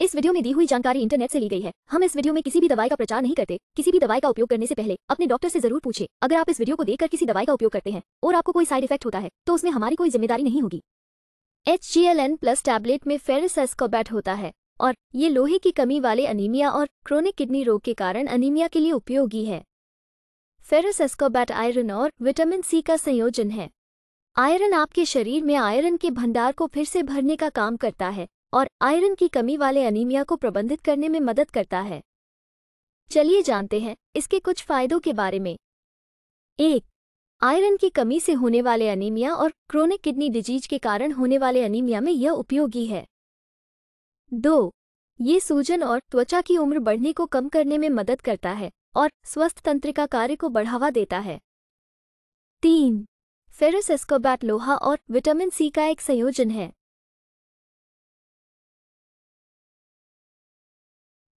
इस वीडियो में दी हुई जानकारी इंटरनेट से ली गई है हम इस वीडियो में किसी भी दवाई का प्रचार नहीं करते किसी भी दवाई का उपयोग करने से पहले अपने डॉक्टर से जरूर पूछे अगर आप इस वीडियो को देखकर किसी दवाई का उपयोग करते हैं और आपको कोई साइड इफेक्ट होता है तो उसमें हमारी कोई जिम्मेदारी नहीं होगी H G L N plus tablet में फेरिस एस्कोबैट होता है और ये लोहे की कमी वाले अनिमिया और क्रोनिक किडनी रोग के कारण अनीमिया के लिए उपयोगी है फेरस एस्कोबैट आयरन और विटामिन सी का संयोजन है आयरन आपके शरीर में आयरन के भंडार को फिर से भरने का काम करता है और आयरन की कमी वाले अनीमिया को प्रबंधित करने में मदद करता है चलिए जानते हैं इसके कुछ फायदों के बारे में एक आयरन की कमी से होने वाले अनीमिया और क्रोनिक किडनी डिजीज के कारण होने वाले अनीमिया में यह उपयोगी है दो ये सूजन और त्वचा की उम्र बढ़ने को कम करने में मदद करता है और स्वस्थ तंत्रिका कार्य को बढ़ावा देता है तीन फेरोसेस्कोबैट लोहा और विटामिन सी का एक संयोजन है